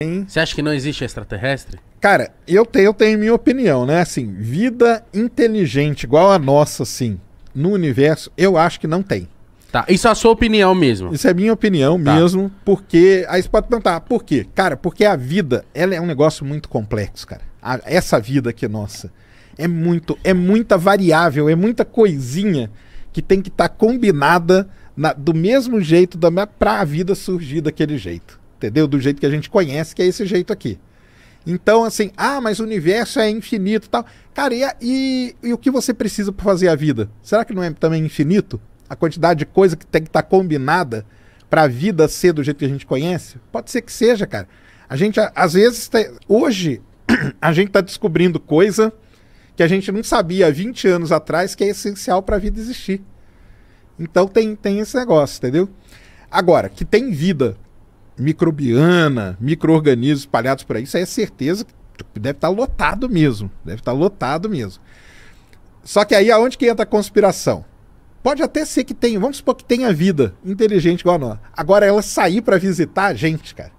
tem. Você acha que não existe extraterrestre? Cara, eu, eu tenho minha opinião, né? Assim, vida inteligente igual a nossa, assim, no universo, eu acho que não tem. Tá, isso é a sua opinião mesmo. Isso é minha opinião tá. mesmo, porque. Aí você pode perguntar, por quê? Cara, porque a vida, ela é um negócio muito complexo, cara. A, essa vida aqui é nossa. É muito, é muita variável, é muita coisinha que tem que estar tá combinada na, do mesmo jeito para a vida surgir daquele jeito entendeu? Do jeito que a gente conhece, que é esse jeito aqui. Então, assim, ah, mas o universo é infinito tal. Cara, e, e, e o que você precisa para fazer a vida? Será que não é também infinito? A quantidade de coisa que tem que estar tá combinada para a vida ser do jeito que a gente conhece? Pode ser que seja, cara. A gente, às vezes, tá, hoje, a gente está descobrindo coisa que a gente não sabia há 20 anos atrás que é essencial para a vida existir. Então, tem, tem esse negócio, entendeu? Agora, que tem vida microbiana, micro-organismos espalhados por aí, isso aí é certeza que deve estar tá lotado mesmo. Deve estar tá lotado mesmo. Só que aí aonde que entra a conspiração? Pode até ser que tenha, vamos supor que tenha vida inteligente igual a nós. Agora ela sair para visitar a gente, cara,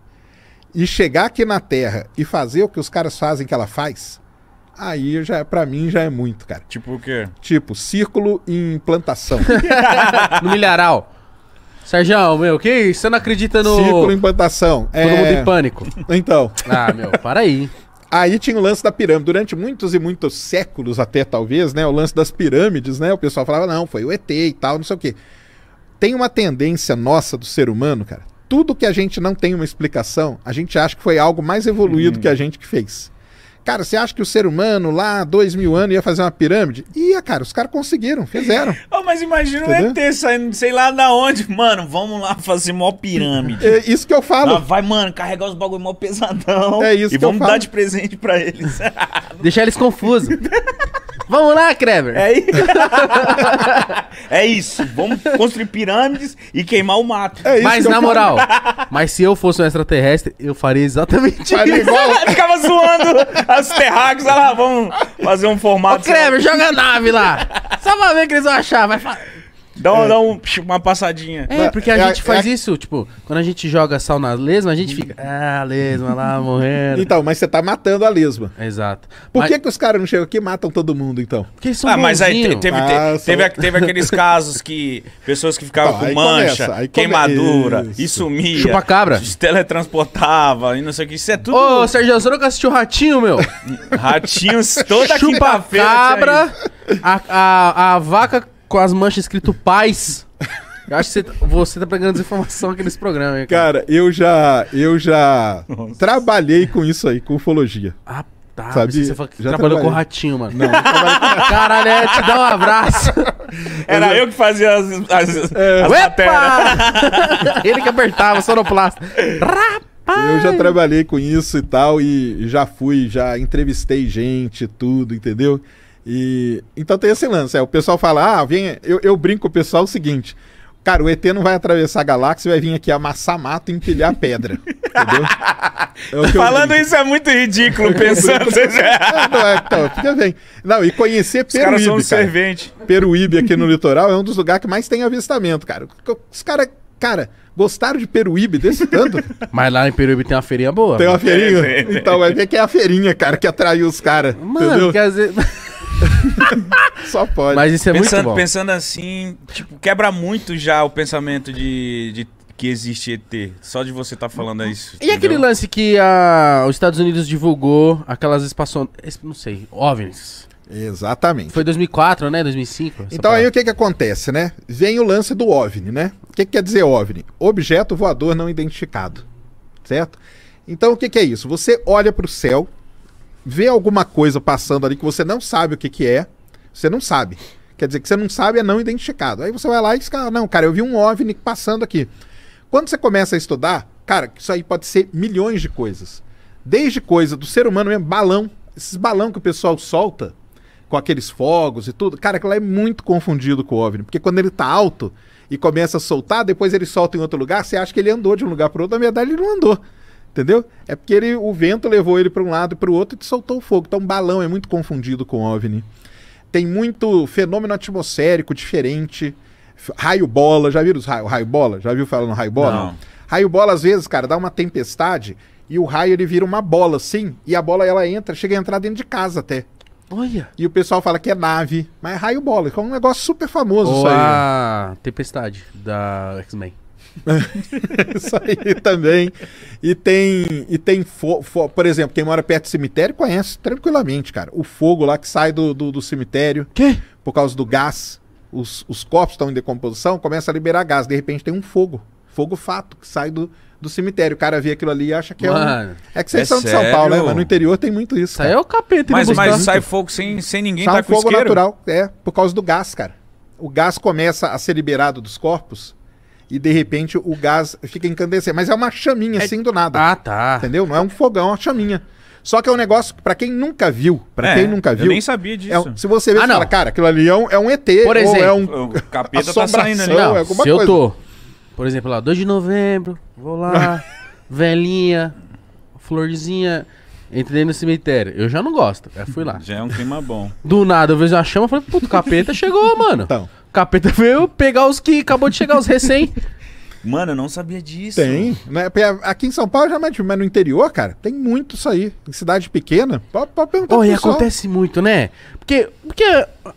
e chegar aqui na Terra e fazer o que os caras fazem que ela faz, aí já para mim já é muito, cara. Tipo o quê? Tipo círculo em plantação. no milharal. Sérgio, meu, que isso? Você não acredita no. ciclo implantação. Todo é... mundo em pânico. Então. Ah, meu, para aí. Aí tinha o lance da pirâmide. Durante muitos e muitos séculos, até talvez, né? O lance das pirâmides, né? O pessoal falava, não, foi o ET e tal, não sei o quê. Tem uma tendência nossa do ser humano, cara. Tudo que a gente não tem uma explicação, a gente acha que foi algo mais evoluído hum. que a gente que fez. Cara, você acha que o ser humano lá, dois mil anos, ia fazer uma pirâmide? Ia, cara, os caras conseguiram, fizeram. oh, mas imagina o ET saindo, sei lá da onde. Mano, vamos lá fazer mó pirâmide. É isso que eu falo. Ah, vai, mano, carregar os bagulho mó pesadão. É isso que eu falo. E vamos dar de presente pra eles. Deixar eles confusos. Vamos lá, Kreber. É isso. é isso. Vamos construir pirâmides e queimar o mato. É isso mas, na moral, mas se eu fosse um extraterrestre, eu faria exatamente isso. Igual... Ficava zoando as terráqueas. Olha lá, vamos fazer um formato. Ô, Kreber, joga a nave lá. Só pra ver o que eles vão achar. Vai falar. Dá, é. dá um, uma passadinha. É, porque a é, gente é faz isso, tipo, quando a gente joga sal na lesma, a gente fica, ah, lesma lá morrendo. Então, mas você tá matando a lesma. Exato. Por mas... que, que os caras não chegam aqui e matam todo mundo, então? Porque são Ah, mas aí teve, ah, teve, teve, aqueles casos que pessoas que ficavam então, com mancha, começa, queimadura, isso. e sumia. Chupa-cabra. Se teletransportava e não sei o que. Isso é tudo. Ô, Sérgio, você nunca assistiu Ratinho, meu? Ratinho toda Chupa-cabra, a, a, a vaca com as manchas escrito paz. Eu acho que você, tá, você tá pegando desinformação aqui nesse programa, hein, cara? cara? eu já, eu já Nossa. trabalhei com isso aí, com ufologia. Ah, tá. Sabe? Você falou que já trabalhou trabalhei. com o ratinho, mano. Não, não Caralho, é, te dá um abraço. Era eu, eu que fazia as, as, é. as Ele que apertava, sonoplasta. Rapaz! Eu já trabalhei com isso e tal, e já fui, já entrevistei gente, tudo, entendeu? E então tem esse lance, é, o pessoal fala: "Ah, vem, eu, eu brinco com o pessoal o seguinte, Cara, o ET não vai atravessar a galáxia e vai vir aqui amassar mato e empilhar pedra. entendeu? É Falando isso é muito ridículo, é pensando. ah, não, é, então, fica bem. Não, e conhecer Os Peruíbe. Os caras são um cara. servente. Peruíbe aqui no litoral é um dos lugares que mais tem avistamento, cara. Os caras. Cara, gostaram de Peruíbe desse tanto? Mas lá em Peruíbe tem uma feirinha boa. Tem uma mano. feirinha? É, então, vai ver que é a feirinha, cara, que atraiu os caras. Mano, entendeu? quer dizer. Só pode. Mas isso é pensando, muito bom. Pensando assim, tipo, quebra muito já o pensamento de, de que existe ET. Só de você estar tá falando é isso. E entendeu? aquele lance que a, os Estados Unidos divulgou aquelas espaço... Não sei, OVNIs. Exatamente. Foi 2004, né? 2005. Então aí o que que acontece, né? Vem o lance do OVNI, né? O que, que quer dizer OVNI? Objeto voador não identificado, certo? Então o que, que é isso? Você olha para o céu, vê alguma coisa passando ali que você não sabe o que, que é, você não sabe. Quer dizer que você não sabe é não identificado. Aí você vai lá e diz, cara, ah, não, cara, eu vi um OVNI passando aqui. Quando você começa a estudar, cara, isso aí pode ser milhões de coisas. Desde coisa do ser humano mesmo, balão. Esses balão que o pessoal solta com aqueles fogos e tudo, cara, aquilo é muito confundido com o OVNI, porque quando ele tá alto e começa a soltar, depois ele solta em outro lugar, você acha que ele andou de um lugar para outro, na verdade ele não andou. Entendeu? É porque ele, o vento levou ele para um lado e para o outro e soltou o fogo. Então, um balão é muito confundido com OVNI. Tem muito fenômeno atmosférico diferente. Raio bola, já viram os raio, raio bola? Já viu falando raio bola? Não. Raio bola, às vezes, cara, dá uma tempestade e o raio ele vira uma bola, sim. E a bola ela entra, chega a entrar dentro de casa até. Olha. E o pessoal fala que é nave, mas é raio bola, é um negócio super famoso isso aí. A tempestade da X-Men. Isso aí também. E tem, e tem por exemplo, quem mora perto do cemitério conhece tranquilamente, cara. O fogo lá que sai do, do, do cemitério. Por causa do gás. Os, os corpos estão em decomposição, começa a liberar gás. De repente tem um fogo. Fogo fato, que sai do, do cemitério. O cara vê aquilo ali e acha que Mano, é um... É que vocês é são de São Paulo, né? Mas no interior tem muito isso. Cara. Isso aí é o capeta. Mas, mas sai fogo sem, sem ninguém sai tá com fogo isqueiro. natural, é, por causa do gás, cara. O gás começa a ser liberado dos corpos e de repente o gás fica incandescente. Mas é uma chaminha é... assim do nada. Ah, tá. Entendeu? Não é um fogão, é uma chaminha. Só que é um negócio para pra quem nunca viu, pra é, quem nunca viu. Eu nem sabia é disso. É, se você vê, ah, fala, cara, aquilo ali é um, é um ET, Por é exemplo, é um. O capeta tá saindo ali. É não, é se eu tô, por exemplo, lá, 2 de novembro, vou lá, velhinha, florzinha. Entrei no cemitério. Eu já não gosto. Eu fui lá. Já é um clima bom. Do nada, eu vejo a chama e falei, puto, capeta chegou, mano. Então capeta veio pegar os que acabou de chegar, os recém. Mano, eu não sabia disso. Tem. Né? Aqui em São Paulo já mete, mas no interior, cara, tem muito isso aí. Em cidade pequena, pode, pode perguntar oh, e acontece muito, né? Porque, porque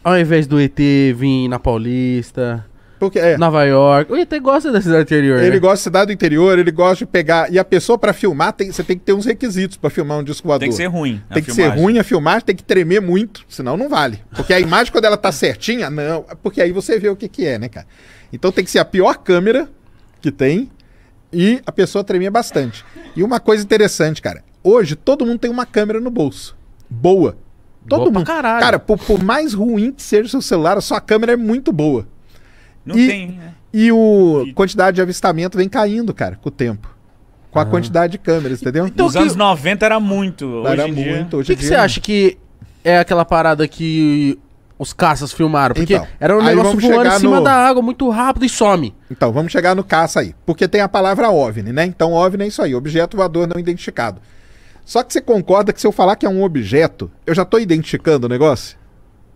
ao invés do ET vir na Paulista, porque, é. Nova York. Ele até gosta da cidade interior. Ele né? gosta da cidade do interior, ele gosta de pegar. E a pessoa, para filmar, tem, você tem que ter uns requisitos para filmar um disco voador. Tem que ser ruim. Tem que filmagem. ser ruim a filmagem, tem que tremer muito, senão não vale. Porque a imagem, quando ela tá certinha, não. Porque aí você vê o que, que é, né, cara? Então tem que ser a pior câmera que tem e a pessoa tremer bastante. E uma coisa interessante, cara. Hoje todo mundo tem uma câmera no bolso. Boa. Todo boa mundo. Cara, por, por mais ruim que seja o seu celular, a sua câmera é muito boa. Não e, tem, né? E o e... quantidade de avistamento vem caindo, cara, com o tempo. Com a ah. quantidade de câmeras, entendeu? Então, Nos então, que... anos 90 era muito. Era hoje muito. Dia... o que, que você acha que é aquela parada que os caças filmaram? Porque então, era um negócio voando em cima no... da água muito rápido e some. Então, vamos chegar no caça aí. Porque tem a palavra OVNI, né? Então, OVNI é isso aí, objeto voador não identificado. Só que você concorda que se eu falar que é um objeto, eu já estou identificando o negócio?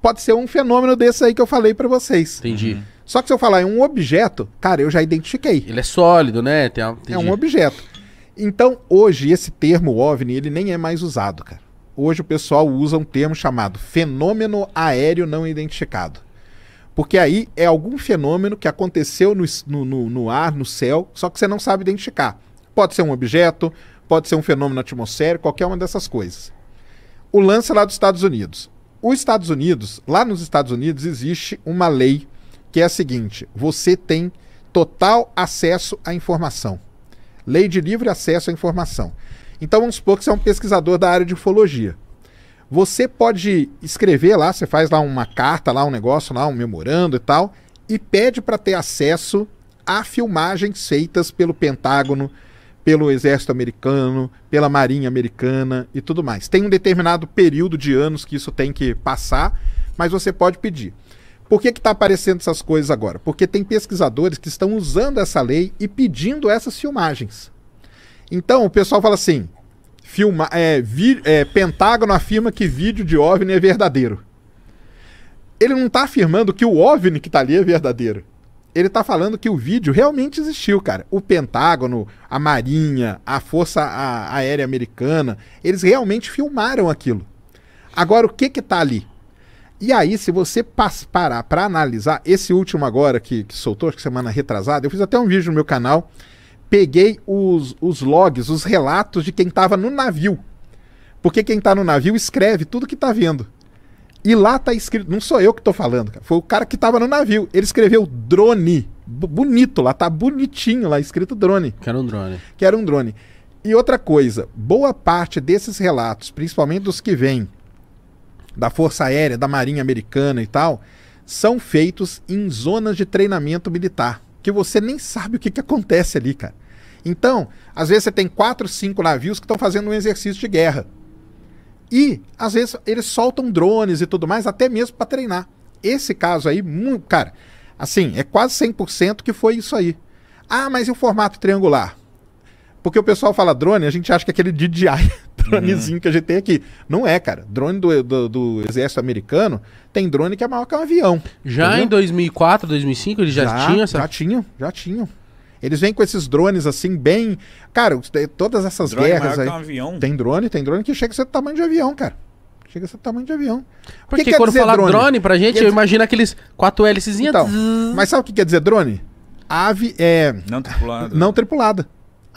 Pode ser um fenômeno desse aí que eu falei para vocês. Entendi. Uhum. Só que se eu falar em um objeto, cara, eu já identifiquei. Ele é sólido, né? Tem, é um objeto. Então, hoje, esse termo OVNI, ele nem é mais usado, cara. Hoje o pessoal usa um termo chamado fenômeno aéreo não identificado. Porque aí é algum fenômeno que aconteceu no, no, no ar, no céu, só que você não sabe identificar. Pode ser um objeto, pode ser um fenômeno atmosférico, qualquer uma dessas coisas. O lance lá dos Estados Unidos. Os Estados Unidos, lá nos Estados Unidos, existe uma lei que é a seguinte: você tem total acesso à informação. Lei de livre acesso à informação. Então vamos supor que você é um pesquisador da área de ufologia. Você pode escrever lá, você faz lá uma carta, lá um negócio, lá um memorando e tal, e pede para ter acesso a filmagens feitas pelo Pentágono, pelo Exército Americano, pela Marinha Americana e tudo mais. Tem um determinado período de anos que isso tem que passar, mas você pode pedir. Por que está aparecendo essas coisas agora? Porque tem pesquisadores que estão usando essa lei e pedindo essas filmagens. Então o pessoal fala assim: filma, é, vi, é, Pentágono afirma que vídeo de OVNI é verdadeiro. Ele não está afirmando que o OVNI que está ali é verdadeiro. Ele está falando que o vídeo realmente existiu, cara. O Pentágono, a Marinha, a Força a, Aérea Americana, eles realmente filmaram aquilo. Agora, o que que tá ali? E aí, se você parar para analisar, esse último agora que, que soltou, acho que semana retrasada, eu fiz até um vídeo no meu canal, peguei os, os logs, os relatos de quem estava no navio. Porque quem está no navio escreve tudo que está vendo. E lá está escrito, não sou eu que estou falando, cara, foi o cara que estava no navio. Ele escreveu drone, bonito lá, tá bonitinho lá escrito drone. Que era um drone. Que era um drone. E outra coisa, boa parte desses relatos, principalmente dos que vêm da Força Aérea, da Marinha Americana e tal, são feitos em zonas de treinamento militar, que você nem sabe o que, que acontece ali, cara. Então, às vezes você tem quatro, cinco navios que estão fazendo um exercício de guerra. E, às vezes, eles soltam drones e tudo mais, até mesmo para treinar. Esse caso aí, cara, assim, é quase 100% que foi isso aí. Ah, mas e o formato triangular? Porque o pessoal fala drone, a gente acha que é aquele DJI dronezinho uhum. que a gente tem aqui. Não é, cara. Drone do, do, do, exército americano tem drone que é maior que um avião. Já entendeu? em 2004, 2005 eles já, já tinham essa? Já tinham, já tinham. Eles vêm com esses drones assim, bem. Cara, todas essas drone guerras aí. Um avião. Tem drone, tem drone que chega a ser do tamanho de avião, cara. Chega a ser do tamanho de avião. Porque que quando falar drone? drone pra gente, quer eu dizer... imagino aqueles quatro hélicezinhas. Então, mas sabe o que quer dizer drone? Ave é. Não tripulada. Não tripulada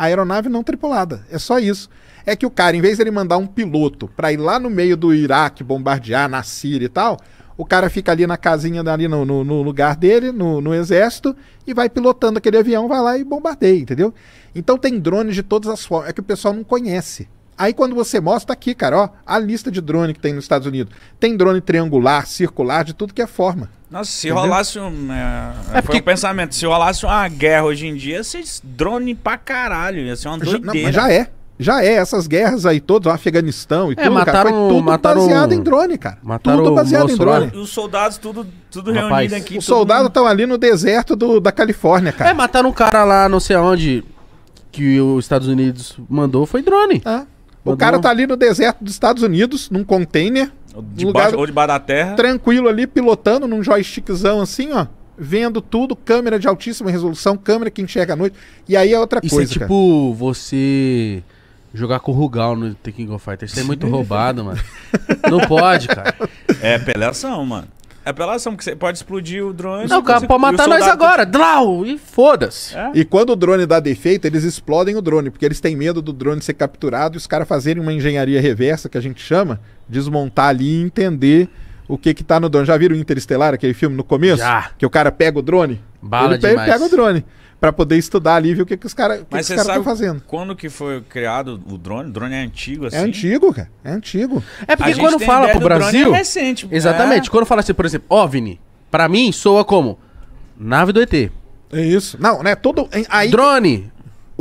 aeronave não tripulada. É só isso. É que o cara, em vez de ele mandar um piloto para ir lá no meio do Iraque bombardear, na Síria e tal, o cara fica ali na casinha, ali no, no, no lugar dele, no, no, exército, e vai pilotando aquele avião, vai lá e bombardeia, entendeu? Então tem drones de todas as formas. É que o pessoal não conhece. Aí quando você mostra, tá aqui, cara, ó, a lista de drone que tem nos Estados Unidos. Tem drone triangular, circular, de tudo que é forma. Nossa, se rolasse um. Né, é, é porque... o um pensamento, se rolasse uma guerra hoje em dia, esses drone pra caralho. Ia ser uma doideira. Não, mas já é. Já é, essas guerras aí todas, o Afeganistão e é, tudo, mataram, cara, tudo mataram, baseado em drone, cara. Mataram tudo baseado em drone. Os soldados tudo, tudo reunido aqui. Os soldados estão mundo... ali no deserto do, da Califórnia, cara. É, mataram um cara lá, não sei aonde, que os Estados Unidos mandou, foi drone. Ah. Mandou... O cara tá ali no deserto dos Estados Unidos, num container. De lugar, baixo, ou debaixo da terra. Tranquilo ali, pilotando num joystickzão assim, ó. Vendo tudo, câmera de altíssima resolução, câmera que enxerga à noite. E aí é outra Isso é coisa. Isso é tipo cara. você jogar com o Rugal no The King of Fighters. Isso é muito roubado, mano. Não pode, cara. É apelação, mano. É apelação, porque você pode explodir o drone. Não, o cara pode matar nós agora. Dlau! E foda-se. É? E quando o drone dá defeito, eles explodem o drone, porque eles têm medo do drone ser capturado e os caras fazerem uma engenharia reversa, que a gente chama, desmontar ali e entender o que que tá no drone. Já viram Interestelar, aquele filme no começo? Já. Que o cara pega o drone? Bala ele demais. pega o drone para poder estudar ali e ver o que, que os caras estão tá fazendo. Quando que foi criado o drone? O drone é antigo, é assim? É antigo, cara. É antigo. É porque quando fala pro Brasil. Drone é recente, né? exatamente. É. Quando fala assim, por exemplo, OVNI, para mim soa como nave do ET. É isso. Não, né? Todo. Aí... Drone,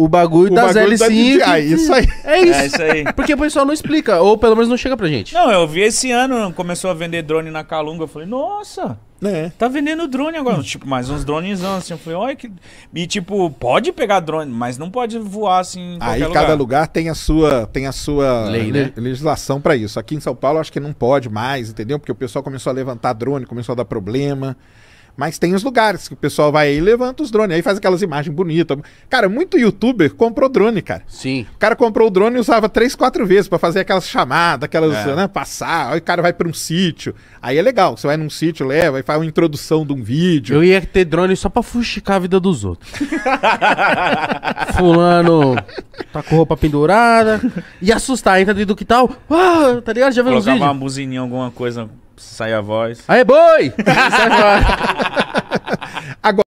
o bagulho o das bagulho LCI. Da isso aí. É isso. É isso aí. Porque o pessoal não explica, ou pelo menos não chega pra gente. Não, eu vi esse ano, começou a vender drone na Calunga. Eu falei, nossa, é. Tá vendendo drone agora. Hum. Tipo, mais uns drones assim. Eu falei, olha que. E tipo, pode pegar drone, mas não pode voar assim. Aí lugar. cada lugar tem a sua, tem a sua Lei, né? legislação para isso. Aqui em São Paulo acho que não pode mais, entendeu? Porque o pessoal começou a levantar drone, começou a dar problema. Mas tem os lugares que o pessoal vai e levanta os drones, aí faz aquelas imagens bonitas. Cara, muito youtuber comprou drone, cara. Sim. O cara comprou o drone e usava três, quatro vezes para fazer aquelas chamadas, aquelas, é. né, passar. Aí o cara vai para um sítio. Aí é legal, você vai num sítio, leva e faz uma introdução de um vídeo. Eu ia ter drone só pra fuxicar a vida dos outros. Fulano tá com roupa pendurada. E assustar, entra dentro do que tal. Ah, tá ligado? Já viu Colocava uma buzininha, alguma coisa Sai a voz. Aê, boi! Sai a voz.